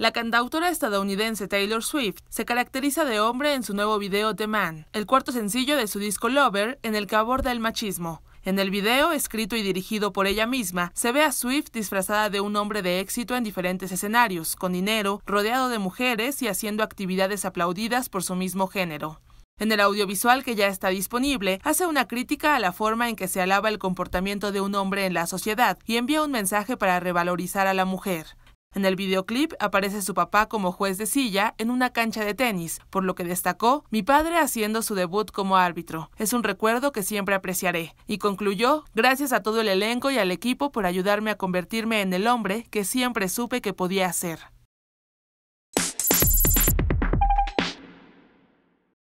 La cantautora estadounidense Taylor Swift se caracteriza de hombre en su nuevo video The Man, el cuarto sencillo de su disco Lover, en el que aborda el machismo. En el video, escrito y dirigido por ella misma, se ve a Swift disfrazada de un hombre de éxito en diferentes escenarios, con dinero, rodeado de mujeres y haciendo actividades aplaudidas por su mismo género. En el audiovisual que ya está disponible, hace una crítica a la forma en que se alaba el comportamiento de un hombre en la sociedad y envía un mensaje para revalorizar a la mujer. En el videoclip aparece su papá como juez de silla en una cancha de tenis, por lo que destacó mi padre haciendo su debut como árbitro. Es un recuerdo que siempre apreciaré. Y concluyó, gracias a todo el elenco y al equipo por ayudarme a convertirme en el hombre que siempre supe que podía ser.